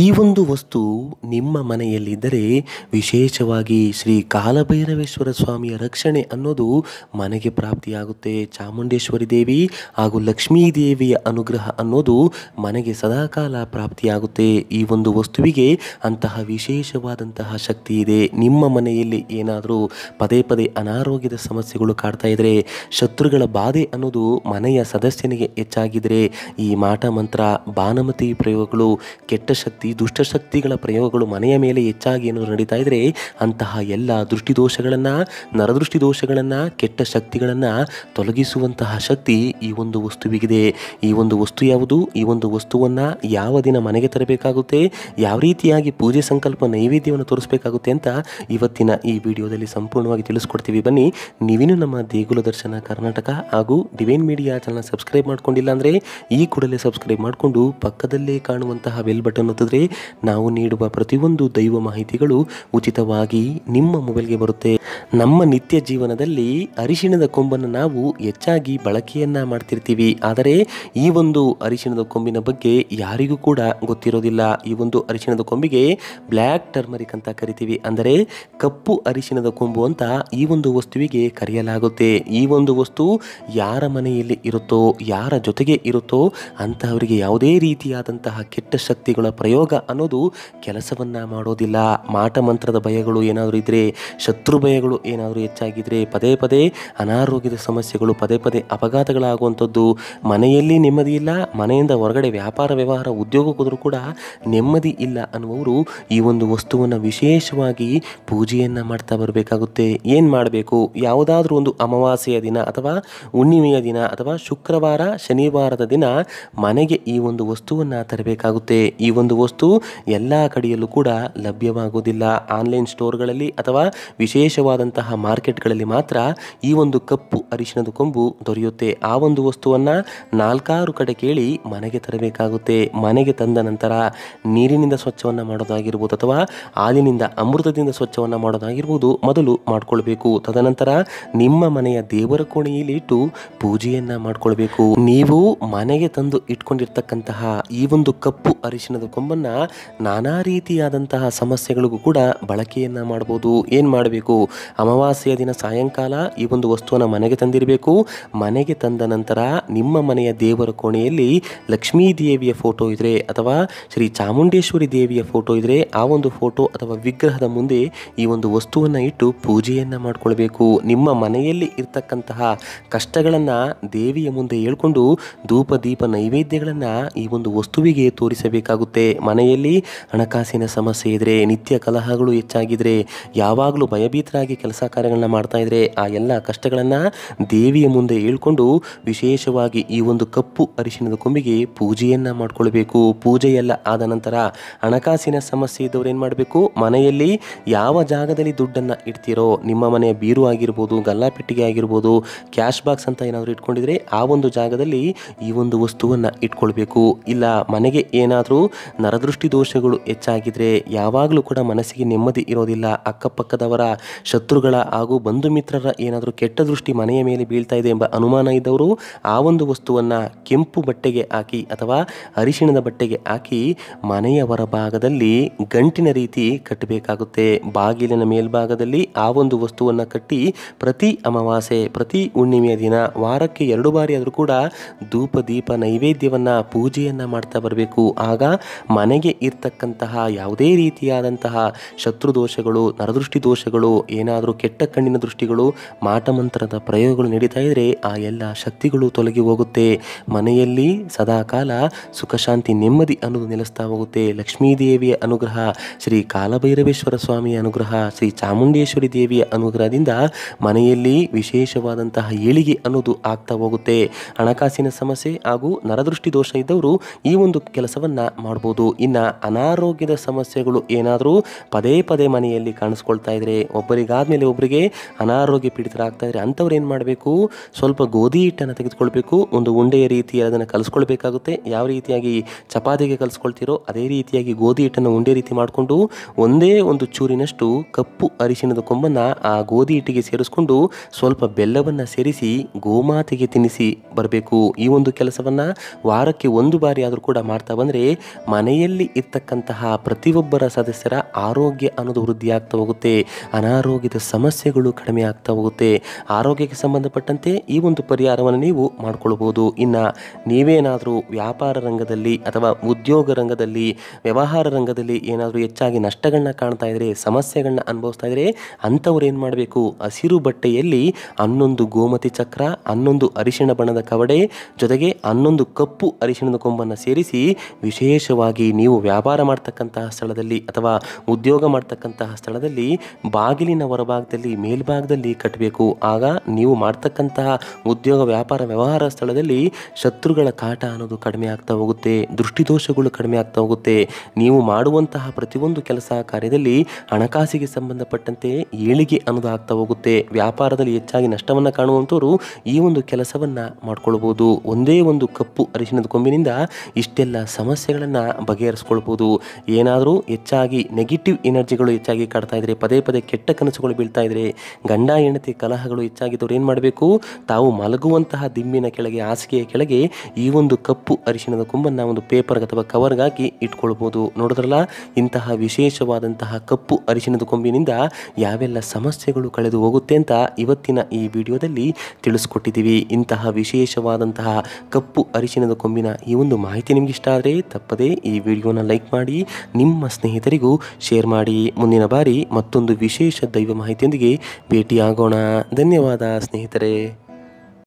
ಈ ಒಂದು ವಸ್ತು ನಿಮ್ಮ ಮನೆಯಲ್ಲಿದ್ದರೆ ವಿಶೇಷವಾಗಿ ಶ್ರೀ ಕಾಲಭೈರವೇಶ್ವರ ಸ್ವಾಮಿಯ ರಕ್ಷಣೆ ಅನ್ನೋದು ಮನೆಗೆ ಪ್ರಾಪ್ತಿಯಾಗುತ್ತೆ ಚಾಮುಂಡೇಶ್ವರಿ ದೇವಿ ಹಾಗೂ ಲಕ್ಷ್ಮೀ ದೇವಿಯ ಅನುಗ್ರಹ ಅನ್ನೋದು ಮನೆಗೆ ಸದಾಕಾಲ ಪ್ರಾಪ್ತಿಯಾಗುತ್ತೆ ಈ ಒಂದು ವಸ್ತುವಿಗೆ ಅಂತಹ ವಿಶೇಷವಾದಂತಹ ಶಕ್ತಿ ಇದೆ ನಿಮ್ಮ ಮನೆಯಲ್ಲಿ ಏನಾದರೂ ಪದೇ ಪದೇ ಅನಾರೋಗ್ಯದ ಸಮಸ್ಯೆಗಳು ಕಾಡ್ತಾ ಇದ್ದರೆ ಶತ್ರುಗಳ ಬಾಧೆ ಅನ್ನೋದು ಮನೆಯ ಸದಸ್ಯನಿಗೆ ಹೆಚ್ಚಾಗಿದ್ದರೆ ಈ ಮಾಟ ಮಂತ್ರ ಬಾನಮತಿ ಪ್ರಯೋಗಗಳು ಕೆಟ್ಟ ಶಕ್ತಿ ಶಕ್ತಿ ದುಷ್ಟಶಕ್ತಿಗಳ ಪ್ರಯೋಗಗಳು ಮನೆಯ ಮೇಲೆ ಹೆಚ್ಚಾಗಿ ಏನಾದರೂ ನಡೀತಾ ಇದ್ದರೆ ಅಂತಹ ಎಲ್ಲ ದೃಷ್ಟಿದೋಷಗಳನ್ನು ನರದೃಷ್ಟಿದೋಷಗಳನ್ನು ದೋಷಗಳನ್ನು ಕೆಟ್ಟ ಶಕ್ತಿಗಳನ್ನು ತೊಲಗಿಸುವಂತಹ ಶಕ್ತಿ ಈ ಒಂದು ವಸ್ತುವಿಗಿದೆ ಈ ಒಂದು ವಸ್ತು ಯಾವುದು ಈ ಒಂದು ವಸ್ತುವನ್ನು ಯಾವ ದಿನ ಮನೆಗೆ ತರಬೇಕಾಗುತ್ತೆ ಯಾವ ರೀತಿಯಾಗಿ ಪೂಜೆ ಸಂಕಲ್ಪ ನೈವೇದ್ಯವನ್ನು ತೋರಿಸಬೇಕಾಗುತ್ತೆ ಅಂತ ಇವತ್ತಿನ ಈ ವಿಡಿಯೋದಲ್ಲಿ ಸಂಪೂರ್ಣವಾಗಿ ತಿಳಿಸ್ಕೊಡ್ತೀವಿ ಬನ್ನಿ ನೀವಿನೂ ನಮ್ಮ ದೇಗುಲ ದರ್ಶನ ಕರ್ನಾಟಕ ಹಾಗೂ ಡಿವೈನ್ ಮೀಡಿಯಾ ಚಾನಲ್ ಸಬ್ಸ್ಕ್ರೈಬ್ ಮಾಡ್ಕೊಂಡಿಲ್ಲ ಅಂದರೆ ಈ ಕೂಡಲೇ ಸಬ್ಸ್ಕ್ರೈಬ್ ಮಾಡಿಕೊಂಡು ಪಕ್ಕದಲ್ಲೇ ಕಾಣುವಂತಹ ಬೆಲ್ ಬಟನ್ ನಾವು ನೀಡುವ ಪ್ರತಿಯೊಂದು ದೈವ ಮಾಹಿತಿಗಳು ಉಚಿತವಾಗಿ ನಿಮ್ಮ ಮೊಬೈಲ್ಗೆ ಬರುತ್ತೆ ನಮ್ಮ ನಿತ್ಯ ಜೀವನದಲ್ಲಿ ಅರಿಶಿಣದ ಕೊಂಬನ್ನು ನಾವು ಹೆಚ್ಚಾಗಿ ಬಳಕೆಯನ್ನ ಮಾಡ್ತಿರ್ತೀವಿ ಆದರೆ ಈ ಒಂದು ಅರಿಶಿಣದ ಕೊಂಬಿನ ಬಗ್ಗೆ ಯಾರಿಗೂ ಕೂಡ ಗೊತ್ತಿರೋದಿಲ್ಲ ಈ ಒಂದು ಅರಿಶಿಣದ ಕೊಂಬಿಗೆ ಬ್ಲ್ಯಾಕ್ ಟರ್ಮರಿಕ್ ಅಂತ ಕರಿತೀವಿ ಅಂದರೆ ಕಪ್ಪು ಅರಿಶಿಣದ ಕೊಂಬು ಅಂತ ಈ ಒಂದು ವಸ್ತುವಿಗೆ ಕರೆಯಲಾಗುತ್ತೆ ಈ ಒಂದು ವಸ್ತು ಯಾರ ಮನೆಯಲ್ಲಿ ಇರುತ್ತೋ ಯಾರ ಜೊತೆಗೆ ಇರುತ್ತೋ ಅಂತಹವರಿಗೆ ಯಾವುದೇ ರೀತಿಯಾದಂತಹ ಕೆಟ್ಟ ಶಕ್ತಿಗಳ ಪ್ರಯೋಗ ಯೋಗ ಅನ್ನೋದು ಕೆಲಸವನ್ನು ಮಾಡೋದಿಲ್ಲ ಮಾಟ ಮಂತ್ರದ ಭಯಗಳು ಏನಾದರೂ ಇದ್ದರೆ ಶತ್ರು ಭಯಗಳು ಏನಾದರೂ ಹೆಚ್ಚಾಗಿದ್ದರೆ ಪದೇ ಪದೇ ಅನಾರೋಗ್ಯದ ಸಮಸ್ಯೆಗಳು ಪದೇ ಪದೇ ಅಪಘಾತಗಳಾಗುವಂಥದ್ದು ಮನೆಯಲ್ಲಿ ನೆಮ್ಮದಿ ಇಲ್ಲ ಮನೆಯಿಂದ ಹೊರಗಡೆ ವ್ಯಾಪಾರ ವ್ಯವಹಾರ ಉದ್ಯೋಗಕ್ಕೋದ್ರೂ ಕೂಡ ನೆಮ್ಮದಿ ಇಲ್ಲ ಅನ್ನುವರು ಈ ಒಂದು ವಸ್ತುವನ್ನು ವಿಶೇಷವಾಗಿ ಪೂಜೆಯನ್ನು ಮಾಡ್ತಾ ಬರಬೇಕಾಗುತ್ತೆ ಏನು ಮಾಡಬೇಕು ಯಾವುದಾದ್ರೂ ಒಂದು ಅಮಾವಾಸ್ಯೆಯ ದಿನ ಅಥವಾ ಹುಣ್ಣಿಮೆಯ ದಿನ ಅಥವಾ ಶುಕ್ರವಾರ ಶನಿವಾರದ ದಿನ ಮನೆಗೆ ಈ ಒಂದು ವಸ್ತುವನ್ನು ತರಬೇಕಾಗುತ್ತೆ ಈ ಒಂದು ವಸ್ತು ಎಲ್ಲ ಕಡೆಯಲ್ಲೂ ಕೂಡ ಲಭ್ಯವಾಗುವುದಿಲ್ಲ ಆನ್ಲೈನ್ ಸ್ಟೋರ್ಗಳಲ್ಲಿ ಅಥವಾ ವಿಶೇಷವಾದಂತಹ ಮಾರ್ಕೆಟ್ಗಳಲ್ಲಿ ಮಾತ್ರ ಈ ಒಂದು ಕಪ್ಪು ಅರಿಶಿನದ ಕೊಂಬು ದೊರೆಯುತ್ತೆ ಆ ಒಂದು ವಸ್ತುವನ್ನು ನಾಲ್ಕಾರು ಕಡೆ ಕೇಳಿ ಮನೆಗೆ ತರಬೇಕಾಗುತ್ತೆ ಮನೆಗೆ ತಂದ ನಂತರ ನೀರಿನಿಂದ ಸ್ವಚ್ಛವನ್ನು ಮಾಡೋದಾಗಿರ್ಬೋದು ಅಥವಾ ಹಾಲಿನಿಂದ ಅಮೃತದಿಂದ ಸ್ವಚ್ಛವನ್ನು ಮಾಡೋದಾಗಿರ್ಬೋದು ಮೊದಲು ಮಾಡಿಕೊಳ್ಬೇಕು ತದನಂತರ ನಿಮ್ಮ ಮನೆಯ ದೇವರ ಕೋಣೆಯಲ್ಲಿ ಇಟ್ಟು ಪೂಜೆಯನ್ನು ಮಾಡಿಕೊಳ್ಬೇಕು ನೀವು ಮನೆಗೆ ತಂದು ಇಟ್ಕೊಂಡಿರ್ತಕ್ಕಂತಹ ಈ ಒಂದು ಕಪ್ಪು ಅರಿಶಿನದ ಕೊಂಬ ನಾನಾ ರೀತಿಯಾದಂತಹ ಸಮಸ್ಯೆಗಳಿಗೂ ಕೂಡ ಬಳಕೆಯನ್ನು ಮಾಡ್ಬೋದು ಏನು ಮಾಡಬೇಕು ಅಮಾವಾಸ್ಯೆಯ ದಿನ ಸಾಯಂಕಾಲ ಈ ಒಂದು ವಸ್ತುವನ್ನು ಮನೆಗೆ ತಂದಿರಬೇಕು ಮನೆಗೆ ತಂದ ನಂತರ ನಿಮ್ಮ ಮನೆಯ ದೇವರ ಕೋಣೆಯಲ್ಲಿ ಲಕ್ಷ್ಮೀ ದೇವಿಯ ಫೋಟೋ ಇದ್ರೆ ಅಥವಾ ಶ್ರೀ ಚಾಮುಂಡೇಶ್ವರಿ ದೇವಿಯ ಫೋಟೋ ಇದ್ದರೆ ಆ ಒಂದು ಫೋಟೋ ಅಥವಾ ವಿಗ್ರಹದ ಮುಂದೆ ಈ ಒಂದು ವಸ್ತುವನ್ನು ಇಟ್ಟು ಪೂಜೆಯನ್ನು ಮಾಡಿಕೊಳ್ಬೇಕು ನಿಮ್ಮ ಮನೆಯಲ್ಲಿ ಇರ್ತಕ್ಕಂತಹ ಕಷ್ಟಗಳನ್ನು ದೇವಿಯ ಮುಂದೆ ಹೇಳ್ಕೊಂಡು ಧೂಪ ದೀಪ ನೈವೇದ್ಯಗಳನ್ನು ಈ ಒಂದು ವಸ್ತುವಿಗೆ ತೋರಿಸಬೇಕಾಗುತ್ತೆ ಮನೆಯಲ್ಲಿ ಹಣಕಾಸಿನ ಸಮಸ್ಯೆ ಇದ್ದರೆ ನಿತ್ಯ ಕಲಹಗಳು ಹೆಚ್ಚಾಗಿದ್ರೆ ಯಾವಾಗಲೂ ಭಯಭೀತರಾಗಿ ಕೆಲಸ ಕಾರ್ಯಗಳನ್ನ ಮಾಡ್ತಾ ಇದ್ರೆ ಆ ಎಲ್ಲ ಕಷ್ಟಗಳನ್ನು ದೇವಿಯ ಮುಂದೆ ಹೇಳ್ಕೊಂಡು ವಿಶೇಷವಾಗಿ ಈ ಒಂದು ಕಪ್ಪು ಅರಿಶಿನದ ಕೊಂಬಿಗೆ ಪೂಜೆಯನ್ನು ಮಾಡಿಕೊಳ್ಬೇಕು ಪೂಜೆಯೆಲ್ಲ ಆದ ನಂತರ ಹಣಕಾಸಿನ ಸಮಸ್ಯೆ ಇದ್ದವ್ರು ಏನು ಮಾಡಬೇಕು ಮನೆಯಲ್ಲಿ ಯಾವ ಜಾಗದಲ್ಲಿ ದುಡ್ಡನ್ನು ಇಡ್ತೀರೋ ನಿಮ್ಮ ಮನೆಯ ಬೀರು ಆಗಿರ್ಬೋದು ಗಲ್ಲಾಪೆಟ್ಟಿಗೆ ಆಗಿರ್ಬೋದು ಕ್ಯಾಶ್ ಬಾಕ್ಸ್ ಅಂತ ಏನಾದರೂ ಇಟ್ಕೊಂಡಿದ್ರೆ ಆ ಒಂದು ಜಾಗದಲ್ಲಿ ಈ ಒಂದು ವಸ್ತುವನ್ನು ಇಟ್ಕೊಳ್ಬೇಕು ಇಲ್ಲ ಮನೆಗೆ ಏನಾದರೂ ನರದೃಷ್ಟಿ ದೋಷಗಳು ಹೆಚ್ಚಾಗಿದ್ರೆ ಯಾವಾಗಲೂ ಕೂಡ ಮನಸ್ಸಿಗೆ ನೆಮ್ಮದಿ ಇರೋದಿಲ್ಲ ಅಕ್ಕಪಕ್ಕದವರ ಶತ್ರುಗಳ ಹಾಗೂ ಬಂಧು ಮಿತ್ರರ ಏನಾದರೂ ಕೆಟ್ಟ ದೃಷ್ಟಿ ಮನೆಯ ಮೇಲೆ ಬೀಳ್ತಾ ಇದೆ ಎಂಬ ಅನುಮಾನ ಇದ್ದವರು ಆ ಒಂದು ವಸ್ತುವನ್ನು ಕೆಂಪು ಬಟ್ಟೆಗೆ ಹಾಕಿ ಅಥವಾ ಅರಿಶಿಣದ ಬಟ್ಟೆಗೆ ಹಾಕಿ ಮನೆಯ ಹೊರಭಾಗದಲ್ಲಿ ಗಂಟಿನ ರೀತಿ ಕಟ್ಟಬೇಕಾಗುತ್ತೆ ಬಾಗಿಲಿನ ಮೇಲ್ಭಾಗದಲ್ಲಿ ಆ ಒಂದು ವಸ್ತುವನ್ನು ಕಟ್ಟಿ ಪ್ರತಿ ಅಮಾವಾಸ್ಯೆ ಪ್ರತಿ ಹುಣ್ಣಿಮೆಯ ದಿನ ವಾರಕ್ಕೆ ಎರಡು ಬಾರಿ ಆದರೂ ಕೂಡ ಧೂಪ ದೀಪ ನೈವೇದ್ಯವನ್ನು ಪೂಜೆಯನ್ನು ಮಾಡ್ತಾ ಬರಬೇಕು ಆಗ ಮನೆಗೆ ಇರ್ತಕ್ಕಂತಹ ಯಾವುದೇ ರೀತಿಯಾದಂತಹ ಶತ್ರು ದೋಷಗಳು ನರದೃಷ್ಟಿ ದೋಷಗಳು ಏನಾದರೂ ಕೆಟ್ಟ ಕಣ್ಣಿನ ದೃಷ್ಟಿಗಳು ಮಾಟಮಂತ್ರದ ಪ್ರಯೋಗಗಳು ನಡೀತಾ ಇದ್ದರೆ ಆ ಎಲ್ಲ ಶಕ್ತಿಗಳು ತೊಲಗಿ ಹೋಗುತ್ತೆ ಮನೆಯಲ್ಲಿ ಸದಾಕಾಲ ಸುಖಶಾಂತಿ ನೆಮ್ಮದಿ ಅನ್ನೋದು ನೆಲೆಸ್ತಾ ಹೋಗುತ್ತೆ ಲಕ್ಷ್ಮೀದೇವಿಯ ಅನುಗ್ರಹ ಶ್ರೀ ಕಾಲಭೈರವೇಶ್ವರ ಸ್ವಾಮಿಯ ಅನುಗ್ರಹ ಶ್ರೀ ಚಾಮುಂಡೇಶ್ವರಿ ದೇವಿಯ ಅನುಗ್ರಹದಿಂದ ಮನೆಯಲ್ಲಿ ವಿಶೇಷವಾದಂತಹ ಏಳಿಗೆ ಅನ್ನೋದು ಆಗ್ತಾ ಹೋಗುತ್ತೆ ಹಣಕಾಸಿನ ಸಮಸ್ಯೆ ಹಾಗೂ ನರದೃಷ್ಟಿ ದೋಷ ಇದ್ದವರು ಈ ಒಂದು ಕೆಲಸವನ್ನು ಮಾಡ್ಬೋದು ಇರ್ಬೋದು ಇನ್ನು ಅನಾರೋಗ್ಯದ ಸಮಸ್ಯೆಗಳು ಏನಾದರೂ ಪದೇ ಪದೇ ಮನೆಯಲ್ಲಿ ಕಾಣಿಸ್ಕೊಳ್ತಾ ಇದ್ರೆ ಒಬ್ಬರಿಗಾದ್ಮೇಲೆ ಒಬ್ಬರಿಗೆ ಅನಾರೋಗ್ಯ ಪೀಡಿತರಾಗ್ತಾ ಇದ್ರೆ ಅಂಥವ್ರು ಏನು ಮಾಡಬೇಕು ಸ್ವಲ್ಪ ಗೋಧಿ ಹಿಟ್ಟನ್ನು ತೆಗೆದುಕೊಳ್ಬೇಕು ಒಂದು ಉಂಡೆಯ ರೀತಿ ಅದನ್ನು ಕಲಿಸ್ಕೊಳ್ಬೇಕಾಗುತ್ತೆ ಯಾವ ರೀತಿಯಾಗಿ ಚಪಾತಿಗೆ ಕಲಿಸ್ಕೊಳ್ತೀರೋ ಅದೇ ರೀತಿಯಾಗಿ ಗೋಧಿ ಹಿಟ್ಟನ್ನು ಉಂಡೆ ರೀತಿ ಮಾಡಿಕೊಂಡು ಒಂದೇ ಒಂದು ಚೂರಿನಷ್ಟು ಕಪ್ಪು ಅರಿಶಿನದ ಕೊಂಬನ್ನು ಆ ಗೋಧಿ ಹಿಟ್ಟಿಗೆ ಸೇರಿಸ್ಕೊಂಡು ಸ್ವಲ್ಪ ಬೆಲ್ಲವನ್ನು ಸೇರಿಸಿ ಗೋಮಾತೆಗೆ ತಿನ್ನಿಸಿ ಬರಬೇಕು ಈ ಒಂದು ಕೆಲಸವನ್ನು ವಾರಕ್ಕೆ ಒಂದು ಬಾರಿ ಆದರೂ ಕೂಡ ಮಾಡ್ತಾ ಬಂದರೆ ಮನೆ ಮನೆಯಲ್ಲಿ ಇರ್ತಕ್ಕಂತಹ ಪ್ರತಿಯೊಬ್ಬರ ಸದಸ್ಯರ ಆರೋಗ್ಯ ಅನ್ನೋದು ಆಗ್ತಾ ಹೋಗುತ್ತೆ ಅನಾರೋಗ್ಯದ ಸಮಸ್ಯೆಗಳು ಕಡಿಮೆ ಆಗ್ತಾ ಹೋಗುತ್ತೆ ಆರೋಗ್ಯಕ್ಕೆ ಸಂಬಂಧಪಟ್ಟಂತೆ ಈ ಒಂದು ಪರಿಹಾರವನ್ನು ನೀವು ಮಾಡಿಕೊಳ್ಬೋದು ಇನ್ನು ನೀವೇನಾದರೂ ವ್ಯಾಪಾರ ರಂಗದಲ್ಲಿ ಅಥವಾ ಉದ್ಯೋಗ ರಂಗದಲ್ಲಿ ವ್ಯವಹಾರ ರಂಗದಲ್ಲಿ ಏನಾದರೂ ಹೆಚ್ಚಾಗಿ ನಷ್ಟಗಳನ್ನ ಕಾಣ್ತಾ ಇದ್ದರೆ ಸಮಸ್ಯೆಗಳನ್ನ ಅನುಭವಿಸ್ತಾ ಇದ್ದರೆ ಅಂಥವ್ರು ಏನು ಮಾಡಬೇಕು ಹಸಿರು ಬಟ್ಟೆಯಲ್ಲಿ ಹನ್ನೊಂದು ಗೋಮತಿ ಚಕ್ರ ಹನ್ನೊಂದು ಅರಿಶಿಣ ಬಣ್ಣದ ಕವಡೆ ಜೊತೆಗೆ ಹನ್ನೊಂದು ಕಪ್ಪು ಅರಿಶಿಣದ ಕೊಂಬನ್ನು ಸೇರಿಸಿ ವಿಶೇಷವಾಗಿ ಹಾಗಾಗಿ ನೀವು ವ್ಯಾಪಾರ ಮಾಡ್ತಕ್ಕಂತಹ ಸ್ಥಳದಲ್ಲಿ ಅಥವಾ ಉದ್ಯೋಗ ಮಾಡ್ತಕ್ಕಂತಹ ಸ್ಥಳದಲ್ಲಿ ಬಾಗಿಲಿನ ಹೊರಭಾಗದಲ್ಲಿ ಮೇಲ್ಭಾಗದಲ್ಲಿ ಕಟ್ಟಬೇಕು ಆಗ ನೀವು ಮಾಡ್ತಕ್ಕಂತಹ ಉದ್ಯೋಗ ವ್ಯಾಪಾರ ವ್ಯವಹಾರ ಸ್ಥಳದಲ್ಲಿ ಶತ್ರುಗಳ ಕಾಟ ಅನ್ನೋದು ಕಡಿಮೆ ಆಗ್ತಾ ಹೋಗುತ್ತೆ ದೃಷ್ಟಿದೋಷಗಳು ಕಡಿಮೆ ಆಗ್ತಾ ಹೋಗುತ್ತೆ ನೀವು ಮಾಡುವಂತಹ ಪ್ರತಿಯೊಂದು ಕೆಲಸ ಕಾರ್ಯದಲ್ಲಿ ಹಣಕಾಸಿಗೆ ಸಂಬಂಧಪಟ್ಟಂತೆ ಏಳಿಗೆ ಅನ್ನೋದು ಆಗ್ತಾ ಹೋಗುತ್ತೆ ವ್ಯಾಪಾರದಲ್ಲಿ ಹೆಚ್ಚಾಗಿ ನಷ್ಟವನ್ನು ಕಾಣುವಂಥವರು ಈ ಒಂದು ಕೆಲಸವನ್ನು ಮಾಡ್ಕೊಳ್ಬೋದು ಒಂದೇ ಒಂದು ಕಪ್ಪು ಅರಿಶಿನದ ಕೊಂಬಿನಿಂದ ಇಷ್ಟೆಲ್ಲ ಸಮಸ್ಯೆಗಳನ್ನು ಬಗೆಹರಿಸ್ಕೊಳ್ಬೋದು ಏನಾದರೂ ಹೆಚ್ಚಾಗಿ ನೆಗೆಟಿವ್ ಎನರ್ಜಿಗಳು ಹೆಚ್ಚಾಗಿ ಕಾಡ್ತಾ ಇದ್ದರೆ ಪದೇ ಪದೇ ಕೆಟ್ಟ ಕನಸುಗಳು ಬೀಳ್ತಾ ಇದ್ರೆ ಗಂಡ ಹೆಂಡತಿ ಕಲಹಗಳು ಹೆಚ್ಚಾಗಿದ್ದವ್ರು ಏನು ಮಾಡಬೇಕು ತಾವು ಮಲಗುವಂತಹ ದಿಂಬಿನ ಕೆಳಗೆ ಹಾಸಿಗೆಯ ಕೆಳಗೆ ಈ ಒಂದು ಕಪ್ಪು ಅರಿಶಿನದ ಕುಂಬನ್ನು ಒಂದು ಪೇಪರ್ಗೆ ಅಥವಾ ಕವರ್ಗಾಗಿ ಇಟ್ಕೊಳ್ಬೋದು ನೋಡಿದ್ರಲ್ಲ ಇಂತಹ ವಿಶೇಷವಾದಂತಹ ಕಪ್ಪು ಅರಿಶಿನದ ಕೊಂಬಿನಿಂದ ಯಾವೆಲ್ಲ ಸಮಸ್ಯೆಗಳು ಕಳೆದು ಹೋಗುತ್ತೆ ಅಂತ ಇವತ್ತಿನ ಈ ವಿಡಿಯೋದಲ್ಲಿ ತಿಳಿಸ್ಕೊಟ್ಟಿದ್ದೀವಿ ಇಂತಹ ವಿಶೇಷವಾದಂತಹ ಕಪ್ಪು ಅರಿಶಿನದ ಕೊಂಬಿನ ಈ ಒಂದು ಮಾಹಿತಿ ನಿಮ್ಗೆ ಇಷ್ಟ ಆದರೆ ತಪ್ಪದೇ ಈ ವಿಡಿಯೋನ ಲೈಕ್ ಮಾಡಿ ನಿಮ್ಮ ಸ್ನೇಹಿತರಿಗೂ ಶೇರ್ ಮಾಡಿ ಮುಂದಿನ ಬಾರಿ ಮತ್ತೊಂದು ವಿಶೇಷ ದೈವ ಮಾಹಿತಿಯೊಂದಿಗೆ ಭೇಟಿಯಾಗೋಣ ಧನ್ಯವಾದ ಸ್ನೇಹಿತರೆ